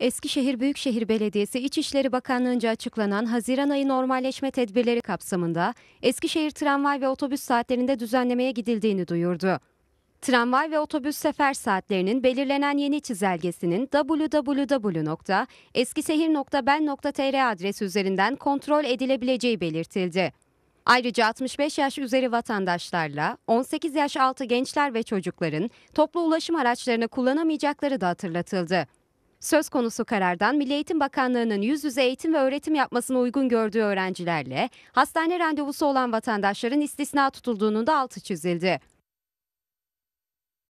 Eskişehir Büyükşehir Belediyesi İçişleri Bakanlığı'nca açıklanan Haziran ayı normalleşme tedbirleri kapsamında Eskişehir tramvay ve otobüs saatlerinde düzenlemeye gidildiğini duyurdu. Tramvay ve otobüs sefer saatlerinin belirlenen yeni çizelgesinin www.eskisehir.bel.tr adresi üzerinden kontrol edilebileceği belirtildi. Ayrıca 65 yaş üzeri vatandaşlarla 18 yaş altı gençler ve çocukların toplu ulaşım araçlarını kullanamayacakları da hatırlatıldı. Söz konusu karardan Milli Eğitim Bakanlığı'nın yüz yüze eğitim ve öğretim yapmasını uygun gördüğü öğrencilerle hastane randevusu olan vatandaşların istisna tutulduğunun da altı çizildi.